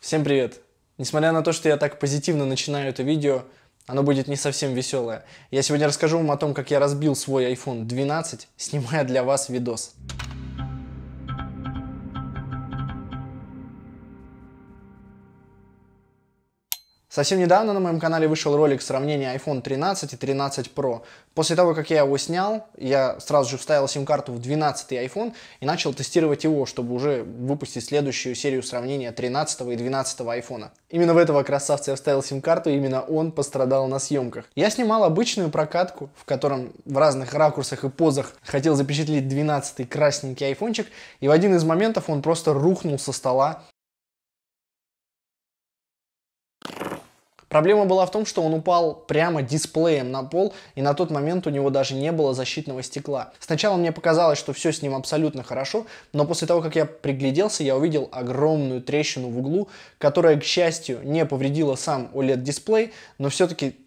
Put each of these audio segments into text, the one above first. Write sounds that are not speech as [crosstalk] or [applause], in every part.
Всем привет! Несмотря на то, что я так позитивно начинаю это видео, оно будет не совсем веселое. Я сегодня расскажу вам о том, как я разбил свой iPhone 12, снимая для вас видос. Совсем недавно на моем канале вышел ролик сравнения iPhone 13 и 13 Pro. После того, как я его снял, я сразу же вставил сим-карту в 12 iPhone и начал тестировать его, чтобы уже выпустить следующую серию сравнения 13 и 12 iPhone. Именно в этого красавца я вставил сим-карту, именно он пострадал на съемках. Я снимал обычную прокатку, в котором в разных ракурсах и позах хотел запечатлеть 12 красненький айфончик, и в один из моментов он просто рухнул со стола Проблема была в том, что он упал прямо дисплеем на пол, и на тот момент у него даже не было защитного стекла. Сначала мне показалось, что все с ним абсолютно хорошо, но после того, как я пригляделся, я увидел огромную трещину в углу, которая, к счастью, не повредила сам OLED-дисплей, но все-таки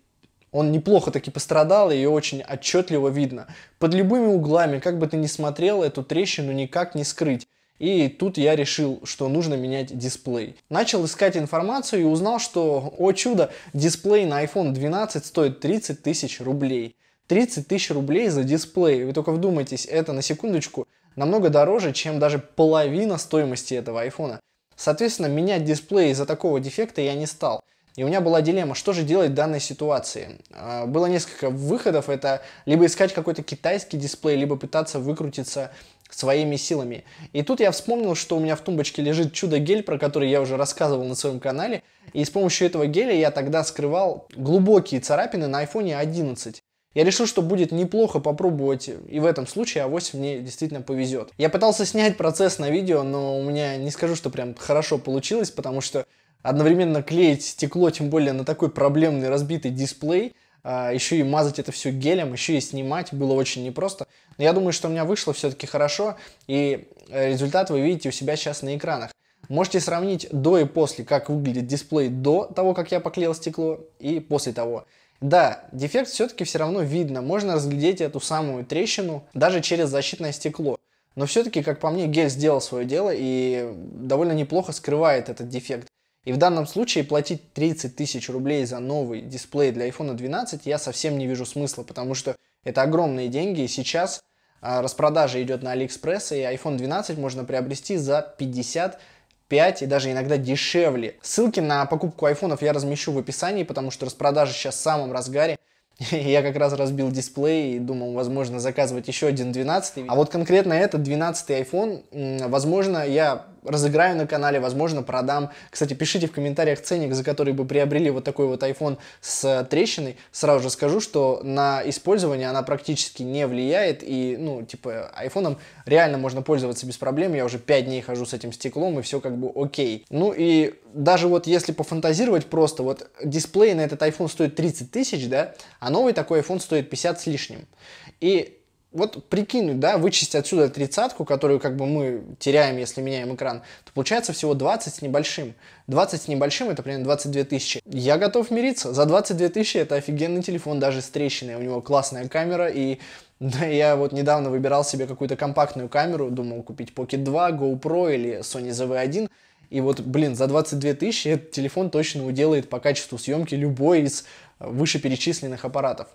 он неплохо таки пострадал, и ее очень отчетливо видно. Под любыми углами, как бы ты ни смотрел, эту трещину никак не скрыть. И тут я решил, что нужно менять дисплей. Начал искать информацию и узнал, что, о чудо, дисплей на iPhone 12 стоит 30 тысяч рублей. 30 тысяч рублей за дисплей. Вы только вдумайтесь, это на секундочку намного дороже, чем даже половина стоимости этого айфона. Соответственно, менять дисплей из-за такого дефекта я не стал. И у меня была дилемма, что же делать в данной ситуации. А, было несколько выходов, это либо искать какой-то китайский дисплей, либо пытаться выкрутиться своими силами. И тут я вспомнил, что у меня в тумбочке лежит чудо-гель, про который я уже рассказывал на своем канале. И с помощью этого геля я тогда скрывал глубокие царапины на iPhone 11. Я решил, что будет неплохо попробовать, и в этом случае авось мне действительно повезет. Я пытался снять процесс на видео, но у меня не скажу, что прям хорошо получилось, потому что одновременно клеить стекло, тем более на такой проблемный разбитый дисплей – а, еще и мазать это все гелем, еще и снимать было очень непросто. Но я думаю, что у меня вышло все-таки хорошо, и э, результат вы видите у себя сейчас на экранах. Можете сравнить до и после, как выглядит дисплей до того, как я поклеил стекло, и после того. Да, дефект все-таки все равно видно, можно разглядеть эту самую трещину даже через защитное стекло. Но все-таки, как по мне, гель сделал свое дело и довольно неплохо скрывает этот дефект. И в данном случае платить 30 тысяч рублей за новый дисплей для iPhone 12 я совсем не вижу смысла, потому что это огромные деньги, и сейчас а, распродажа идет на Алиэкспресс, и iPhone 12 можно приобрести за 55 и даже иногда дешевле. Ссылки на покупку айфонов я размещу в описании, потому что распродажа сейчас в самом разгаре. [laughs] Я как раз разбил дисплей и думал, возможно, заказывать еще один 12. А вот конкретно этот 12 iPhone, возможно, я разыграю на канале, возможно, продам. Кстати, пишите в комментариях ценник, за который бы приобрели вот такой вот iPhone с э, трещиной. Сразу же скажу, что на использование она практически не влияет, и, ну, типа, iPhone реально можно пользоваться без проблем. Я уже 5 дней хожу с этим стеклом, и все как бы окей. Ну и даже вот если пофантазировать просто, вот дисплей на этот iPhone стоит 30 тысяч, да, а новый такой iPhone стоит 50 с лишним. И вот прикинуть, да, вычесть отсюда тридцатку, которую как бы мы теряем, если меняем экран, то получается всего 20 с небольшим. 20 с небольшим это примерно 22 тысячи. Я готов мириться. За 22 тысячи это офигенный телефон, даже с трещиной. У него классная камера и [laughs] да, я вот недавно выбирал себе какую-то компактную камеру, думал купить Pocket 2, GoPro или Sony ZV-1. И вот, блин, за 22 тысячи этот телефон точно уделает по качеству съемки любой из вышеперечисленных аппаратов.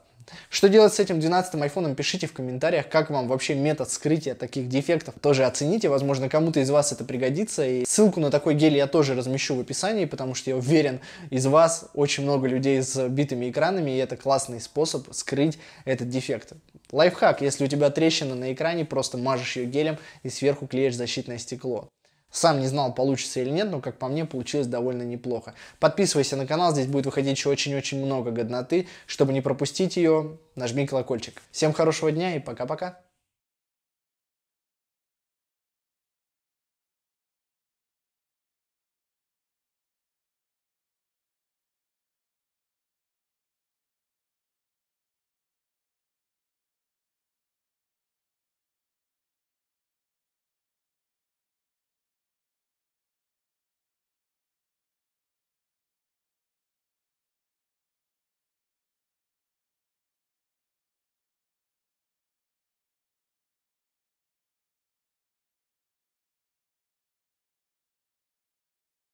Что делать с этим 12 айфоном, пишите в комментариях, как вам вообще метод скрытия таких дефектов. Тоже оцените, возможно, кому-то из вас это пригодится. И ссылку на такой гель я тоже размещу в описании, потому что я уверен, из вас очень много людей с битыми экранами, и это классный способ скрыть этот дефект. Лайфхак, если у тебя трещина на экране, просто мажешь ее гелем и сверху клеишь защитное стекло. Сам не знал, получится или нет, но, как по мне, получилось довольно неплохо. Подписывайся на канал, здесь будет выходить еще очень-очень много годноты. Чтобы не пропустить ее, нажми колокольчик. Всем хорошего дня и пока-пока.